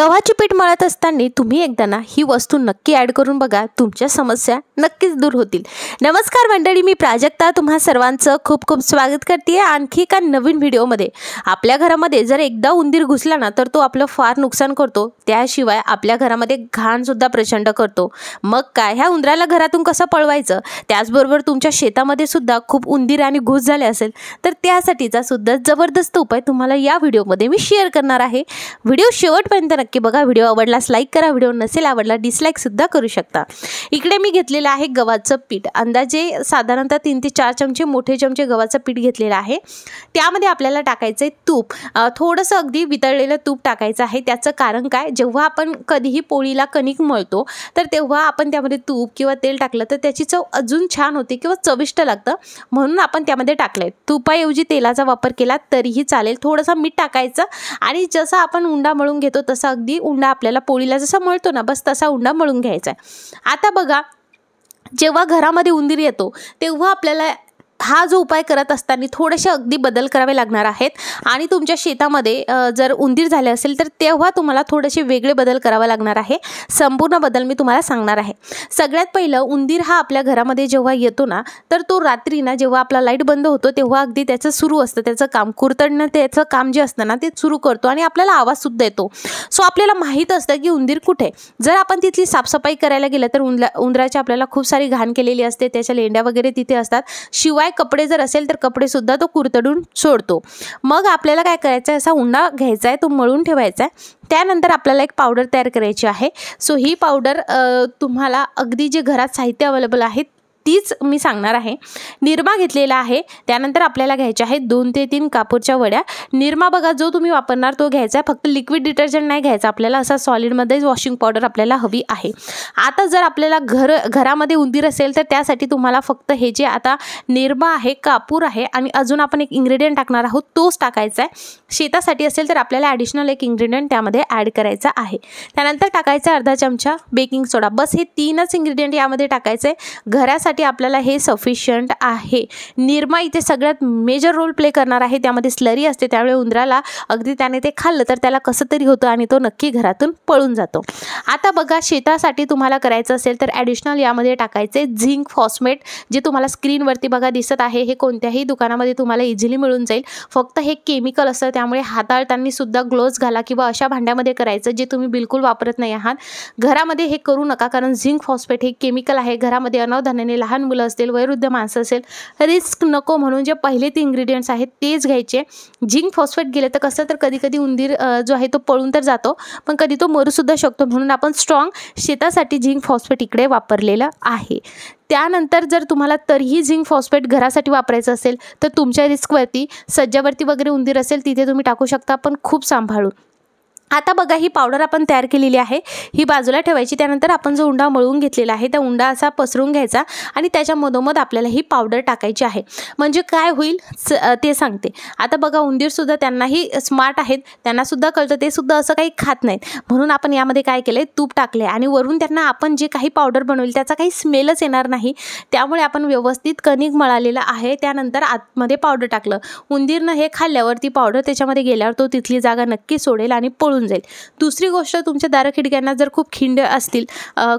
गव्हाचे पीठ मळत असताना तुम्ही एकदा ना ही वस्तू नक्की ॲड करून बघा तुमच्या समस्या नक्कीच दूर होतील नमस्कार मंडळी मी प्राजक्ता तुम्हा सर्वांचं खूप खूप स्वागत करते आणखी एका नवीन व्हिडिओमध्ये आपल्या घरामध्ये जर एकदा उंदीर घुसला ना तर तो आपलं फार नुकसान करतो त्याशिवाय आपल्या घरामध्ये घाणसुद्धा प्रचंड करतो मग काय ह्या उंदराला घरातून कसं पळवायचं त्याचबरोबर तुमच्या शेतामध्ये सुद्धा खूप उंदीर आणि घुस झाले असेल तर त्यासाठीचा सुद्धा जबरदस्त उपाय तुम्हाला या व्हिडिओमध्ये मी शेअर करणार आहे व्हिडिओ शेवटपर्यंत नक्की बघा व्हिडिओ आवडलास लाईक करा व्हिडिओ नसेल आवडला डिसलाईकसुद्धा करू शकता इकडे मी घेतलेलं आहे गव्हाचं पीठ अंदाजे साधारणतः तीन ते चार चमचे मोठे चमचे गव्हाचं पीठ घेतलेलं आहे त्यामध्ये आपल्याला टाकायचं आहे तूप थोडंसं अगदी वितळलेलं तूप टाकायचं आहे त्याचं कारण काय जेव्हा आपण कधीही पोळीला कणिक मळतो तर तेव्हा आपण त्यामध्ये तूप किंवा तेल टाकलं तर त्याची चव अजून छान होते किंवा चविष्ट लागतं म्हणून आपण त्यामध्ये टाकलं आहे तुपाऐवजी तेलाचा वापर केला तरीही चालेल थोडंसं मीठ टाकायचं आणि जसं आपण उंडा मळून घेतो तसं असा अगदी उंडा आपल्याला पोळीला जसा मळतो ना बस तसा उंडा मळून घ्यायचा आहे आता बघा जेव्हा घरामध्ये उंदीर येतो तेव्हा आपल्याला हा जो उपाय करत असताना थोडेसे अगदी बदल करावे लागणार आहेत आणि तुमच्या शेतामध्ये जर उंदीर झाले असेल तर तेव्हा तुम्हाला थोडेसे वेगळे बदल करावे लागणार आहे संपूर्ण बदल मी तुम्हाला सांगणार आहे सगळ्यात पहिलं उंदीर हा आपल्या घरामध्ये जेव्हा येतो ना तर तो रात्री ना जेव्हा आपला लाईट बंद होतो तेव्हा अगदी त्याचं सुरू असतं त्याचं काम कुरतडणं त्याचं काम जे असतं ना ते सुरू करतो आणि आपल्याला आवाजसुद्धा येतो सो आपल्याला माहीत असतं की उंदीर कुठे जर आपण तिथली साफसफाई करायला गेलं तर उंदरा उंदराची आपल्याला खूप सारी घाण केलेली असते त्याच्या लेंड्या वगैरे तिथे असतात शिवाय कपडे जर असेल तर कपडे सुद्धा तो कुरतडून सोडतो मग आपल्याला काय करायचं आहे असा उंडा घ्यायचा आहे तो मळून ठेवायचा आहे त्यानंतर आपल्याला एक पावडर तयार करायची आहे सो ही पावडर तुम्हाला अगदी जे घरात साहित्य अवेलेबल आहेत तीच मी सांगणार आहे निरमा घेतलेला आहे त्यानंतर आपल्याला घ्यायच्या आहेत दोन ते तीन कापूरच्या वड्या निरमा बघा जो तुम्ही वापरणार तो घ्यायचा आहे फक्त लिक्विड डिटर्जंट नाही घ्यायचा आपल्याला असा सॉलिडमध्येच वॉशिंग पावडर आपल्याला हवी आहे आता जर आपल्याला घर घरामध्ये उंदीर असेल तर त्यासाठी तुम्हाला फक्त हे जे आता निरमा आहे कापूर आहे आणि अजून आपण एक इंग्रेडियंट टाकणार आहोत तोच टाकायचा आहे शेतासाठी असेल तर आपल्याला ॲडिशनल एक इंग्रेडियंट त्यामध्ये ॲड करायचा आहे त्यानंतर टाकायचा अर्धा चमचा बेकिंग सोडा बस हे तीनच इंग्रेडियंट यामध्ये टाकायचे घरासाठी साठी आपल्याला हे सफिशियंट आहे निरमा इथे सगळ्यात मेजर रोल प्ले करणार आहे त्यामध्ये स्लरी असते त्यावेळी उंदराला अगदी त्याने ते खाल्लं तर त्याला कसं तरी होतं आणि तो नक्की घरातून पळून जातो आता बघा शेतासाठी तुम्हाला करायचं असेल तर ॲडिशनल यामध्ये टाकायचे झिंक फॉस्मेट जे तुम्हाला स्क्रीनवरती बघा दिसत आहे हे कोणत्याही दुकानामध्ये तुम्हाला इझिली मिळून जाईल फक्त हे केमिकल असतं त्यामुळे हाताळताना सुद्धा ग्लोव्ज घाला किंवा अशा भांड्यामध्ये करायचं जे तुम्ही बिलकुल वापरत नाही आहात घरामध्ये हे करू नका कारण झिंक फॉस्फेट हे केमिकल आहे घरामध्ये अनावधानाने लहान मुलं असतील वयोवृद्ध माणसं असेल रिस्क नको म्हणून जे पहिले ते इंग्रेडियंट्स आहेत तेच घ्यायचे झिंक फॉस्फेट गेले तर कसं तर कधी कधी उंदीर जो आहे तो पळून तर जातो पण कधी तो मरूसुद्धा शकतो म्हणून आपण स्ट्रॉंग शेतासाठी झिंक फॉस्फेट इकडे वापरलेलं आहे त्यानंतर जर तुम्हाला तरीही झिंक फॉस्फेट घरासाठी वापरायचं असेल तर तुमच्या रिस्कवरती सज्जावरती वगैरे उंदीर असेल तिथे तुम्ही टाकू शकता पण खूप सांभाळून आता बघा ही पावडर आपण तयार केलेली आहे ही बाजूला ठेवायची त्यानंतर आपण जो उंडा मळून घेतलेला आहे त्या उंडा असा पसरून घ्यायचा आणि त्याच्यामधोमध आपल्याला ही पावडर टाकायची आहे म्हणजे काय होईल ते सांगते आता बघा उंदीरसुद्धा त्यांनाही स्मार्ट आहेत त्यांनासुद्धा कळतं ते सुद्धा असं काही खात नाहीत म्हणून आपण यामध्ये काय केलं तूप टाकले आणि वरून त्यांना आपण जे काही पावडर बनवली त्याचा काही स्मेलच येणार नाही त्यामुळे आपण व्यवस्थित कणिक मळालेलं आहे त्यानंतर आतमध्ये पावडर टाकलं उंदीरनं हे खाल्ल्यावर ती पावडर त्याच्यामध्ये गेल्यावर तो तिथली जागा नक्की सोडेल आणि पळून होऊन जाईल दुसरी गोष्ट तुमच्या दारखिडक्यांना जर खूप खिंड असतील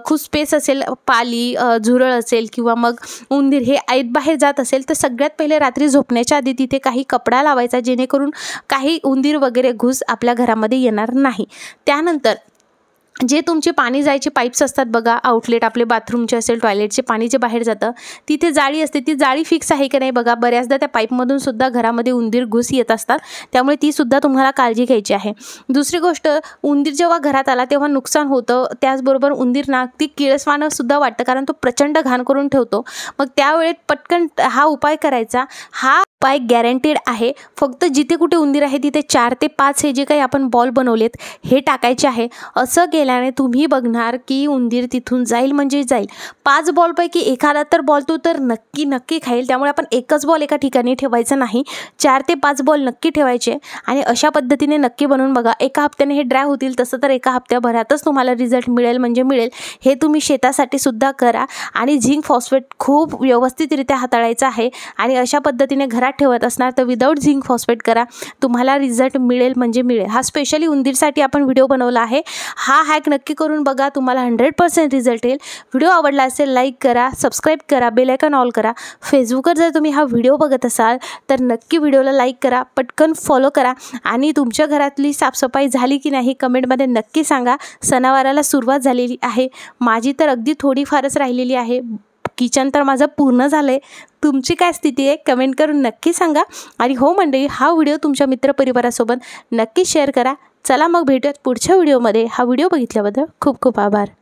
खूप स्पेस असेल पाली झुरळ असेल किंवा मग उंदीर हे आईत बाहेर जात असेल तर सगळ्यात पहिले रात्री झोपण्याच्या आधी तिथे काही कपडा लावायचा जेणेकरून काही उंदीर वगैरे घुस आपल्या घरामध्ये येणार नाही त्यानंतर जे तुमचे पाणी जायचे पाईप्स असतात बघा आउटलेट आपले बाथरूमचे असेल टॉयलेटचे पाणी जे बाहेर जातं तिथे जाळी असते ती जाळी फिक्स आहे की नाही बघा बऱ्याचदा त्या पाईपमधून सुद्धा घरामध्ये उंदीर घुस येत असतात त्यामुळे ती सुद्धा तुम्हाला काळजी घ्यायची आहे दुसरी गोष्ट उंदीर जेव्हा घरात आला तेव्हा नुकसान होतं त्याचबरोबर उंदीर नाक ती किळसवानंसुद्धा सुद्धा वाटतं कारण तो प्रचंड घाण करून ठेवतो मग त्यावेळेत पटकन हा उपाय करायचा हा पाय गॅरंटेड आहे फक्त जिथे कुठे उंदीर आहे तिथे चार ते पाच हे जे काही आपण बॉल बनवलेत हे टाकायचे आहे असं केल्याने तुम्ही बघणार की उंदीर तिथून जाईल म्हणजे जाईल पाच बॉलपैकी एखादा तर बॉल तो तर नक्की नक्की खाईल त्यामुळे आपण एकच बॉल एका ठिकाणी ठेवायचा नाही चार ते पाच बॉल नक्की ठेवायचे आणि अशा पद्धतीने नक्की बनवून बघा एका हप्त्याने हे ड्राय होतील तसं तर एका हप्त्याभरातच तुम्हाला रिझल्ट मिळेल म्हणजे मिळेल हे तुम्ही शेतासाठी सुद्धा करा आणि झिंक फॉस्फेट खूप व्यवस्थितरित्या हाताळायचं आहे आणि अशा पद्धतीने घरात ठेवत असणार तर विदाऊट झिंक फॉस्फेट करा तुम्हाला रिझल्ट मिळेल म्हणजे मिळेल हा स्पेशली उंदीरसाठी आपण व्हिडिओ बनवला आहे हा हॅक नक्की करून बघा तुम्हाला हंड्रेड पर्सेंट रिझल्ट येईल व्हिडिओ आवडला असेल लाईक करा सबस्क्राईब करा बेलायकन ऑल करा फेसबुकवर जर तुम्ही हा व्हिडिओ बघत असाल तर नक्की व्हिडिओला लाईक करा पटकन फॉलो करा आणि तुमच्या घरातली साफसफाई झाली की नाही कमेंटमध्ये नक्की सांगा सणावाराला सुरुवात झालेली आहे माझी तर अगदी थोडीफारच राहिलेली आहे किचन तर माझं पूर्ण झालं आहे तुमची काय स्थिती आहे कमेंट करून नक्की सांगा आणि हो मंडळी हा व्हिडिओ तुमच्या मित्रपरिवारासोबत नक्की शेअर करा चला मग भेटूयात पुढच्या व्हिडिओमध्ये हा व्हिडिओ बघितल्याबद्दल खूप खूप आभार